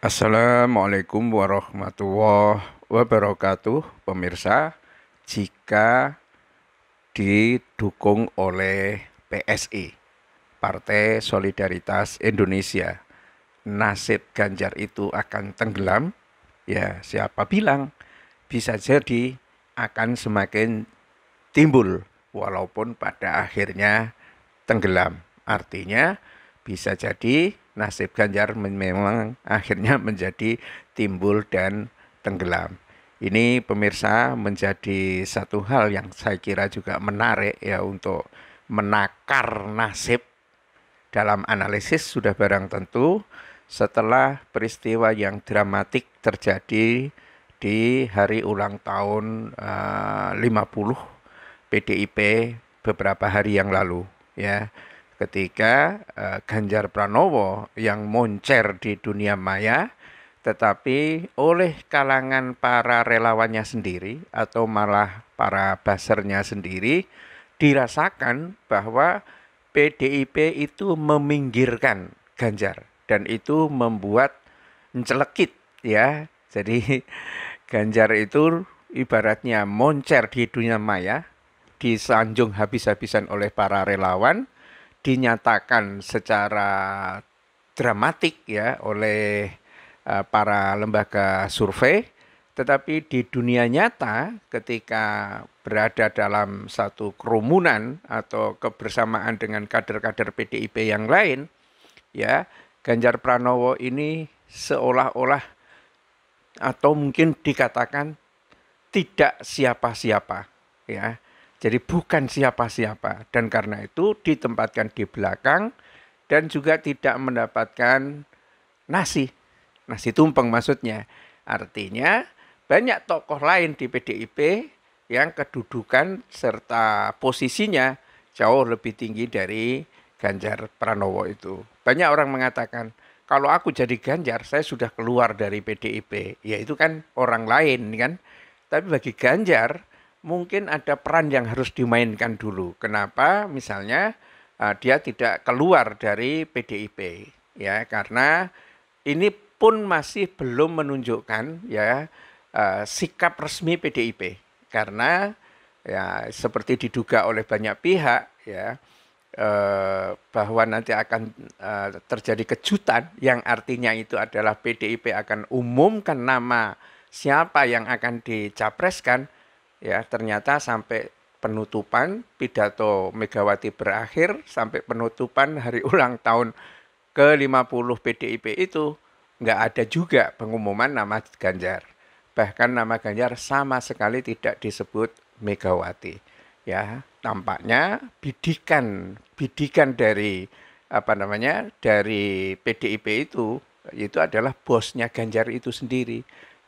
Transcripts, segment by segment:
Assalamualaikum warahmatullahi wabarakatuh, pemirsa. Jika didukung oleh PSI, Partai Solidaritas Indonesia, nasib Ganjar itu akan tenggelam. Ya, siapa bilang bisa jadi akan semakin timbul, walaupun pada akhirnya tenggelam. Artinya, bisa jadi nasib Ganjar memang akhirnya menjadi timbul dan tenggelam. Ini pemirsa menjadi satu hal yang saya kira juga menarik ya untuk menakar nasib dalam analisis sudah barang tentu setelah peristiwa yang dramatik terjadi di hari ulang tahun uh, 50 PDIP beberapa hari yang lalu ya ketika eh, Ganjar Pranowo yang moncer di dunia maya tetapi oleh kalangan para relawannya sendiri atau malah para basernya sendiri dirasakan bahwa PDIP itu meminggirkan Ganjar dan itu membuat mencelekit ya. Jadi Ganjar itu ibaratnya moncer di dunia maya disanjung habis-habisan oleh para relawan dinyatakan secara dramatik ya oleh e, para lembaga survei tetapi di dunia nyata ketika berada dalam satu kerumunan atau kebersamaan dengan kader-kader PDIP yang lain ya Ganjar Pranowo ini seolah-olah atau mungkin dikatakan tidak siapa-siapa ya jadi bukan siapa-siapa dan karena itu ditempatkan di belakang dan juga tidak mendapatkan nasi. Nasi tumpeng maksudnya. Artinya banyak tokoh lain di PDIP yang kedudukan serta posisinya jauh lebih tinggi dari Ganjar Pranowo itu. Banyak orang mengatakan, kalau aku jadi Ganjar, saya sudah keluar dari PDIP. Ya itu kan orang lain kan. Tapi bagi Ganjar, mungkin ada peran yang harus dimainkan dulu. Kenapa? Misalnya uh, dia tidak keluar dari PDIP ya karena ini pun masih belum menunjukkan ya uh, sikap resmi PDIP karena ya seperti diduga oleh banyak pihak ya eh, bahwa nanti akan terjadi kejutan yang artinya itu adalah PDIP akan umumkan nama siapa yang akan dicapreskan ya ternyata sampai penutupan pidato Megawati berakhir sampai penutupan hari ulang tahun ke-50 PDIP itu nggak ada juga pengumuman nama Ganjar. Bahkan nama Ganjar sama sekali tidak disebut Megawati. Ya, tampaknya bidikan bidikan dari apa namanya? dari PDIP itu itu adalah bosnya Ganjar itu sendiri.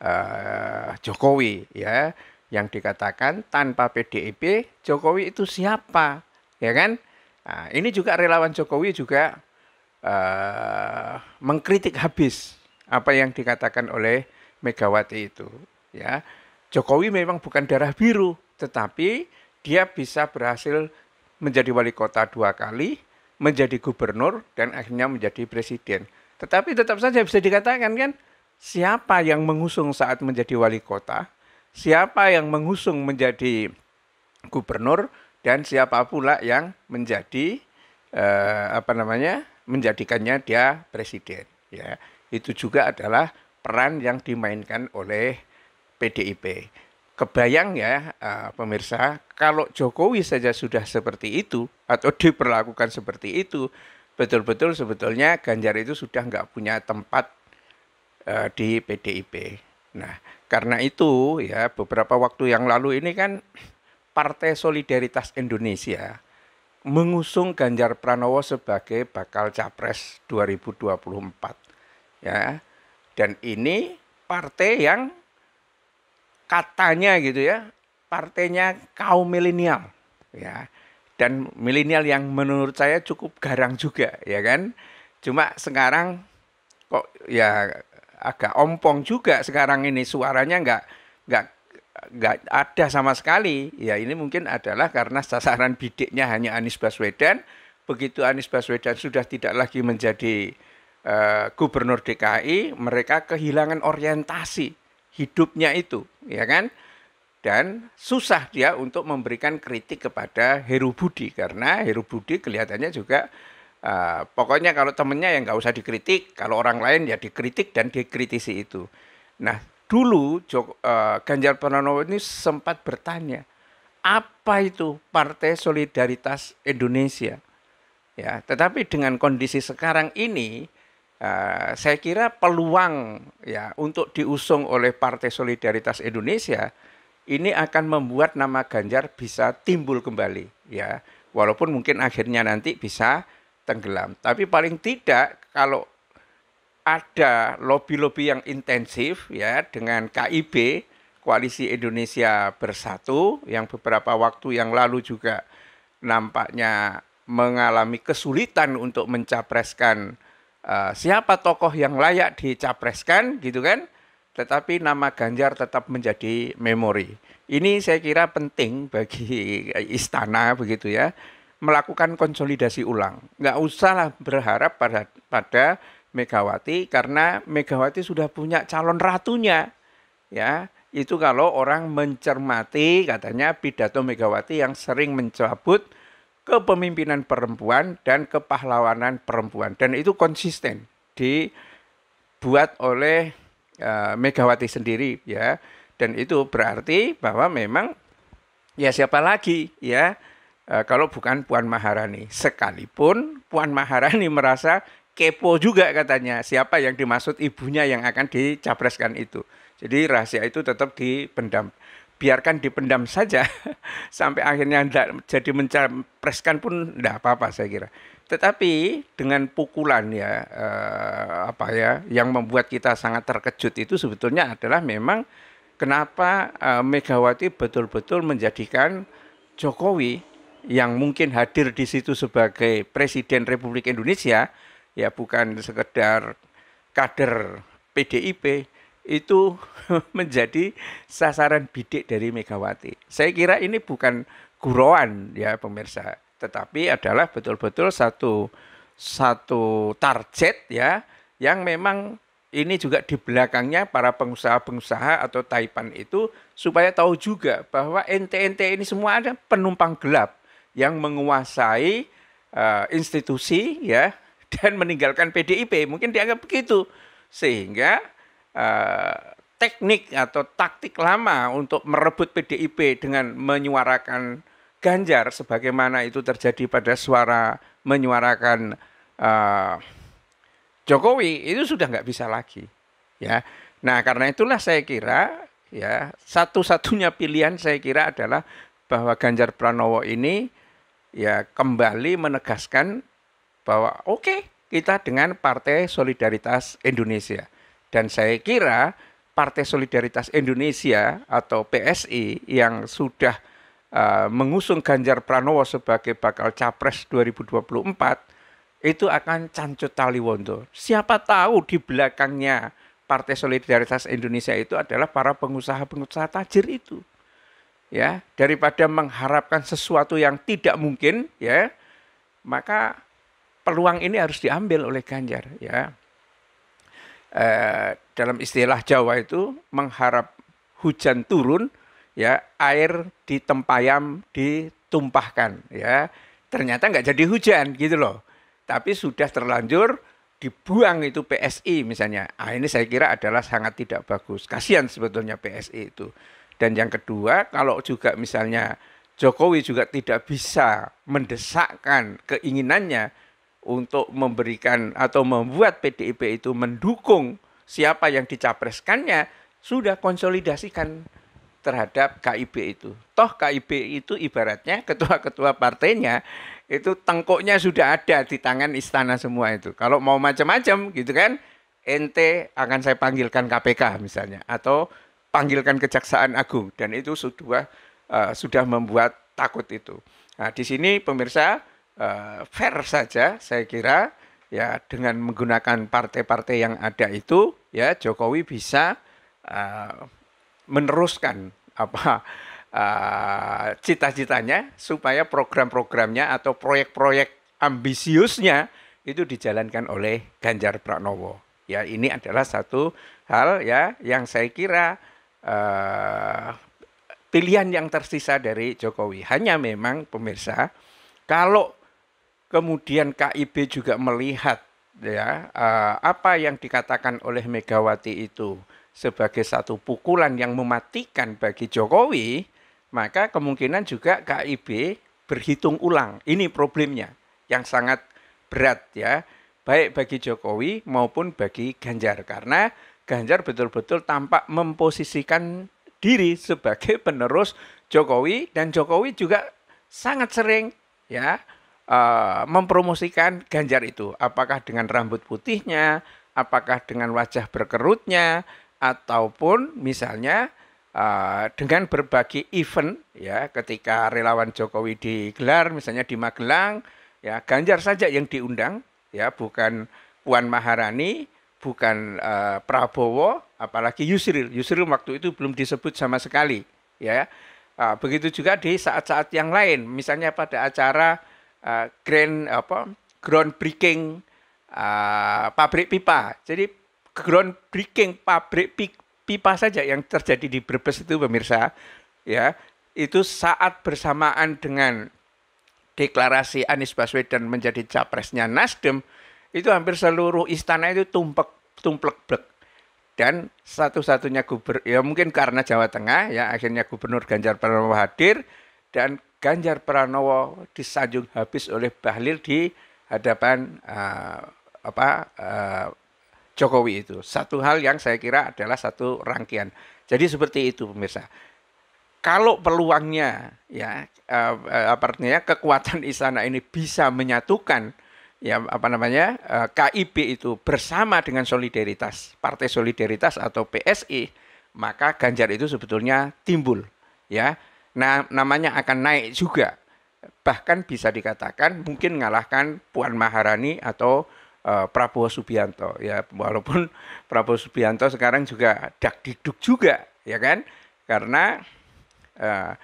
Uh, Jokowi ya yang dikatakan tanpa PDIP Jokowi itu siapa, ya kan? Nah, ini juga relawan Jokowi juga uh, mengkritik habis apa yang dikatakan oleh Megawati itu, ya. Jokowi memang bukan darah biru, tetapi dia bisa berhasil menjadi wali kota dua kali, menjadi gubernur dan akhirnya menjadi presiden. Tetapi tetap saja bisa dikatakan kan siapa yang mengusung saat menjadi wali kota, siapa yang mengusung menjadi gubernur dan siapa pula yang menjadi eh, apa namanya menjadikannya dia presiden ya itu juga adalah peran yang dimainkan oleh PDIP kebayang ya eh, pemirsa kalau Jokowi saja sudah seperti itu atau diperlakukan seperti itu betul-betul sebetulnya Ganjar itu sudah nggak punya tempat eh, di PDIP Nah, karena itu ya beberapa waktu yang lalu ini kan Partai Solidaritas Indonesia mengusung Ganjar Pranowo sebagai bakal capres 2024. Ya. Dan ini partai yang katanya gitu ya, partainya kaum milenial ya. Dan milenial yang menurut saya cukup garang juga ya kan. Cuma sekarang kok ya agak ompong juga sekarang ini suaranya nggak nggak nggak ada sama sekali. Ya ini mungkin adalah karena sasaran bidiknya hanya Anies Baswedan. Begitu Anies Baswedan sudah tidak lagi menjadi uh, gubernur DKI, mereka kehilangan orientasi hidupnya itu, ya kan? Dan susah dia untuk memberikan kritik kepada Heru Budi karena Heru Budi kelihatannya juga Uh, pokoknya kalau temennya yang nggak usah dikritik, kalau orang lain ya dikritik dan dikritisi itu. Nah dulu Jok, uh, Ganjar Pranowo ini sempat bertanya, apa itu Partai Solidaritas Indonesia? Ya, tetapi dengan kondisi sekarang ini, uh, saya kira peluang ya untuk diusung oleh Partai Solidaritas Indonesia ini akan membuat nama Ganjar bisa timbul kembali, ya. Walaupun mungkin akhirnya nanti bisa tenggelam. Tapi paling tidak kalau ada lobby-lobby yang intensif ya dengan KIB, Koalisi Indonesia Bersatu yang beberapa waktu yang lalu juga nampaknya mengalami kesulitan untuk mencapreskan uh, siapa tokoh yang layak dicapreskan gitu kan. Tetapi nama Ganjar tetap menjadi memori. Ini saya kira penting bagi istana begitu ya melakukan konsolidasi ulang. Nggak usahlah berharap pada pada Megawati karena Megawati sudah punya calon ratunya. Ya, itu kalau orang mencermati katanya pidato Megawati yang sering mencabut kepemimpinan perempuan dan kepahlawanan perempuan dan itu konsisten dibuat oleh uh, Megawati sendiri ya. Dan itu berarti bahwa memang ya siapa lagi ya Eh, kalau bukan Puan Maharani. Sekalipun Puan Maharani merasa kepo juga katanya siapa yang dimaksud ibunya yang akan dicapreskan itu. Jadi rahasia itu tetap dipendam. Biarkan dipendam saja sampai akhirnya tidak jadi mencapreskan pun tidak apa-apa saya kira. Tetapi dengan pukulan ya eh, apa ya yang membuat kita sangat terkejut itu sebetulnya adalah memang kenapa eh, Megawati betul-betul menjadikan Jokowi yang mungkin hadir di situ sebagai Presiden Republik Indonesia, ya bukan sekedar kader PDIP, itu menjadi sasaran bidik dari Megawati. Saya kira ini bukan gurauan ya pemirsa, tetapi adalah betul-betul satu satu target ya yang memang ini juga di belakangnya para pengusaha-pengusaha atau taipan itu supaya tahu juga bahwa ente-ente ini semua ada penumpang gelap yang menguasai uh, institusi ya dan meninggalkan PDIP mungkin dianggap begitu sehingga uh, teknik atau taktik lama untuk merebut PDIP dengan menyuarakan Ganjar sebagaimana itu terjadi pada suara menyuarakan uh, Jokowi itu sudah nggak bisa lagi ya nah karena itulah saya kira ya satu-satunya pilihan saya kira adalah bahwa Ganjar Pranowo ini ya kembali menegaskan bahwa oke okay, kita dengan Partai Solidaritas Indonesia. Dan saya kira Partai Solidaritas Indonesia atau PSI yang sudah uh, mengusung Ganjar Pranowo sebagai bakal capres 2024 itu akan cancut tali taliwondo. Siapa tahu di belakangnya Partai Solidaritas Indonesia itu adalah para pengusaha-pengusaha tajir itu ya daripada mengharapkan sesuatu yang tidak mungkin ya maka peluang ini harus diambil oleh Ganjar ya e, dalam istilah Jawa itu mengharap hujan turun ya air di tempayam ditumpahkan ya ternyata nggak jadi hujan gitu loh tapi sudah terlanjur dibuang itu PSI misalnya ah ini saya kira adalah sangat tidak bagus kasihan sebetulnya PSI itu dan yang kedua, kalau juga misalnya Jokowi juga tidak bisa mendesakkan keinginannya untuk memberikan atau membuat PDIP itu mendukung siapa yang dicapreskannya, sudah konsolidasikan terhadap KIB itu. Toh KIB itu ibaratnya ketua-ketua partainya itu tengkuknya sudah ada di tangan istana semua itu. Kalau mau macam-macam gitu kan, ente akan saya panggilkan KPK misalnya atau panggilkan Kejaksaan Agung dan itu sudah eh, sudah membuat takut itu. Nah, di sini pemirsa eh, fair saja saya kira ya dengan menggunakan partai-partai yang ada itu ya Jokowi bisa eh, meneruskan apa cita-citanya supaya program-programnya atau proyek-proyek ambisiusnya itu dijalankan oleh Ganjar Pranowo. Ya ini adalah satu hal ya yang saya kira Eh, pilihan yang tersisa dari Jokowi. Hanya memang pemirsa, kalau kemudian KIB juga melihat ya uh, apa yang dikatakan oleh Megawati itu sebagai satu pukulan yang mematikan bagi Jokowi, maka kemungkinan juga KIB berhitung ulang. Ini problemnya yang sangat berat ya, baik bagi Jokowi maupun bagi Ganjar karena Ganjar betul-betul tampak memposisikan diri sebagai penerus Jokowi dan Jokowi juga sangat sering ya uh, mempromosikan Ganjar itu apakah dengan rambut putihnya apakah dengan wajah berkerutnya ataupun misalnya uh, dengan berbagai event ya ketika relawan Jokowi digelar misalnya di Magelang ya Ganjar saja yang diundang ya bukan Puan Maharani bukan uh, Prabowo, apalagi Yusril. Yusril waktu itu belum disebut sama sekali, ya. Uh, begitu juga di saat-saat yang lain, misalnya pada acara uh, grand apa groundbreaking uh, pabrik pipa. Jadi breaking pabrik pipa saja yang terjadi di Brebes itu pemirsa, ya itu saat bersamaan dengan deklarasi Anies Baswedan menjadi capresnya Nasdem, itu hampir seluruh istana itu tumpek tumplek blek dan satu-satunya gubernur ya mungkin karena Jawa Tengah ya akhirnya gubernur Ganjar Pranowo hadir dan Ganjar Pranowo disanjung habis oleh Bahlil di hadapan uh, apa uh, Jokowi itu satu hal yang saya kira adalah satu rangkaian jadi seperti itu pemirsa kalau peluangnya ya uh, apa artinya kekuatan istana ini bisa menyatukan ya apa namanya eh, KIB itu bersama dengan solidaritas Partai Solidaritas atau PSI maka Ganjar itu sebetulnya timbul ya nah namanya akan naik juga bahkan bisa dikatakan mungkin mengalahkan Puan Maharani atau uh, Prabowo Subianto ya walaupun Prabowo Subianto sekarang juga dak diduk juga ya kan karena uh, eh,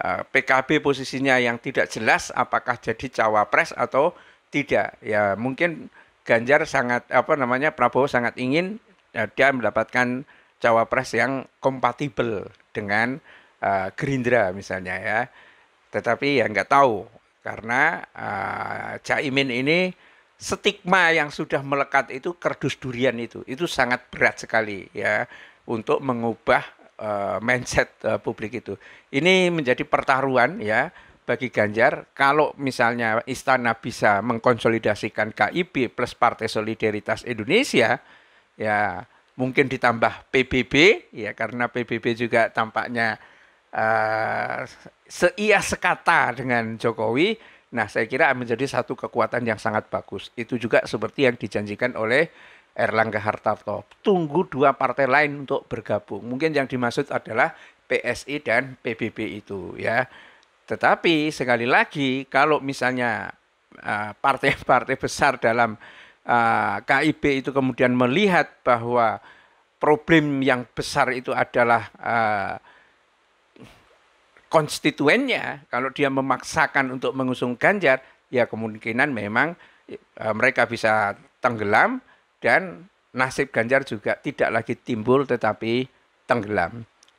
uh, PKB posisinya yang tidak jelas apakah jadi cawapres atau tidak ya mungkin Ganjar sangat apa namanya Prabowo sangat ingin ya, dia mendapatkan cawapres yang kompatibel dengan uh, Gerindra misalnya ya tetapi ya nggak tahu karena uh, Caimin ini stigma yang sudah melekat itu kerdus durian itu itu sangat berat sekali ya untuk mengubah uh, mindset uh, publik itu ini menjadi pertaruhan ya bagi Ganjar kalau misalnya istana bisa mengkonsolidasikan KIP plus Partai Solidaritas Indonesia ya mungkin ditambah PBB ya karena PBB juga tampaknya uh, seia sekata dengan Jokowi nah saya kira menjadi satu kekuatan yang sangat bagus itu juga seperti yang dijanjikan oleh Erlangga Hartarto tunggu dua partai lain untuk bergabung mungkin yang dimaksud adalah PSI dan PBB itu ya tetapi sekali lagi kalau misalnya eh, partai-partai besar dalam eh, KIB itu kemudian melihat bahwa problem yang besar itu adalah eh, konstituennya, kalau dia memaksakan untuk mengusung Ganjar, ya kemungkinan memang mereka bisa tenggelam dan nasib Ganjar juga tidak lagi timbul tetapi tenggelam.